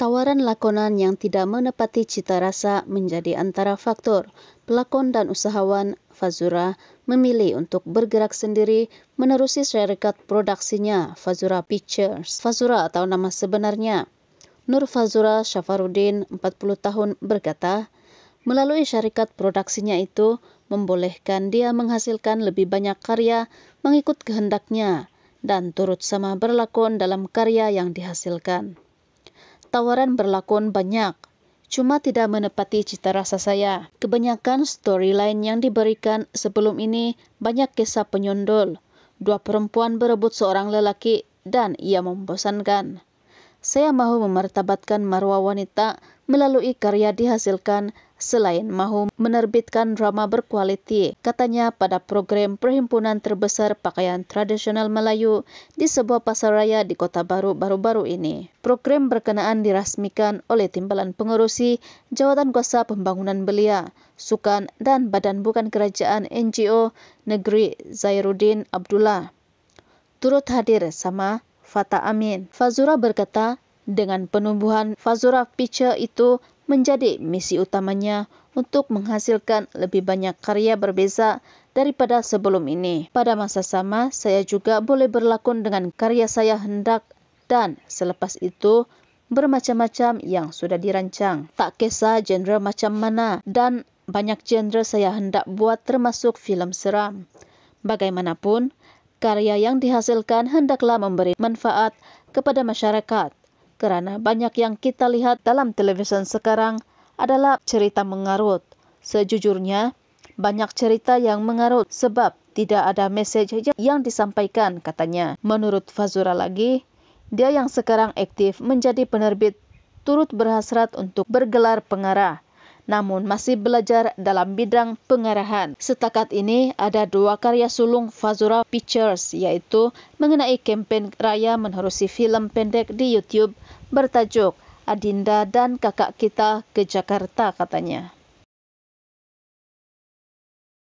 Tawaran lakonan yang tidak menepati cita rasa menjadi antara faktor pelakon dan usahawan Fazura memilih untuk bergerak sendiri menerusi syarikat produksinya Fazura Pictures. Fazura atau nama sebenarnya Nur Fazura Syafaruddin, 40 tahun, berkata, melalui syarikat produksinya itu membolehkan dia menghasilkan lebih banyak karya mengikut kehendaknya dan turut sama berlakon dalam karya yang dihasilkan. tawaran berlakon banyak. Cuma tidak menepati cita rasa saya. Kebanyakan storyline yang diberikan sebelum ini banyak kisah penyondol. Dua perempuan berebut seorang lelaki dan ia membosankan. Saya mahu memertabatkan marwah wanita melalui karya dihasilkan selain mahu menerbitkan drama berkualiti, katanya pada program perhimpunan terbesar pakaian tradisional Melayu di sebuah pasaraya di Kota Baru baru-baru ini. Program berkenaan dirasmikan oleh Timbalan Pengurusi Jawatan Kuasa Pembangunan Belia, Sukan dan Badan Bukan Kerajaan NGO Negeri Zairuddin Abdullah. Turut hadir sama Fata Amin. Fazura berkata, dengan penumbuhan Fazura Picture itu menjadi misi utamanya untuk menghasilkan lebih banyak karya berbeza daripada sebelum ini. Pada masa sama, saya juga boleh berlakon dengan karya saya hendak dan selepas itu bermacam-macam yang sudah dirancang. Tak kisah genre macam mana dan banyak genre saya hendak buat termasuk filem seram. Bagaimanapun, karya yang dihasilkan hendaklah memberi manfaat kepada masyarakat kerana banyak yang kita lihat dalam televisyen sekarang adalah cerita mengarut. Sejujurnya, banyak cerita yang mengarut sebab tidak ada message yang disampaikan, katanya. Menurut Fazura lagi, dia yang sekarang aktif menjadi penerbit turut berhasrat untuk bergelar pengarah namun masih belajar dalam bidang pengarahan. Setakat ini ada dua karya sulung Fazura Pictures yaitu mengenai kempen raya menerusi film pendek di YouTube bertajuk Adinda dan kakak kita ke Jakarta katanya.